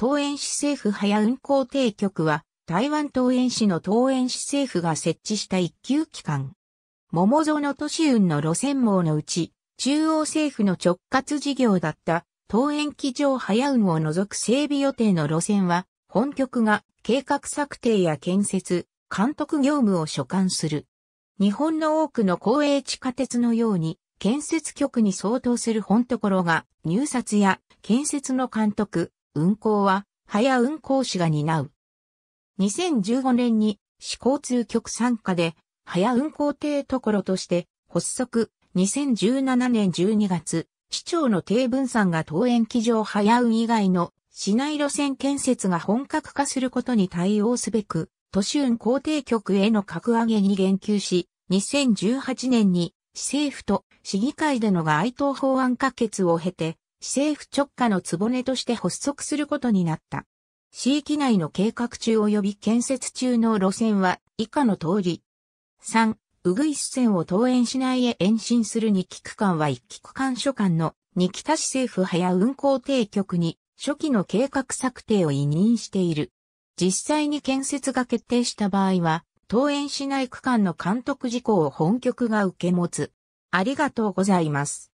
桃園市政府早運行定局は、台湾桃園市の桃園市政府が設置した一級機関。桃園都市運の路線網のうち、中央政府の直轄事業だった桃園機場早運を除く整備予定の路線は、本局が計画策定や建設、監督業務を所管する。日本の多くの公営地下鉄のように、建設局に相当する本ところが入札や建設の監督、運行は、早運行士が担う。2015年に、市交通局参加で、早運行艇ところとして、発足、2017年12月、市長の定分さんが当園機場早運以外の市内路線建設が本格化することに対応すべく、都市運行定局への格上げに言及し、2018年に市政府と市議会での該当法案可決を経て、市政府直下の局として発足することになった。市域内の計画中及び建設中の路線は以下の通り。3、うぐいス線を東園市内へ延伸する2期区間は1期区間所間の2北市政府派や運行定局に初期の計画策定を委任している。実際に建設が決定した場合は、東園市内区間の監督事項を本局が受け持つ。ありがとうございます。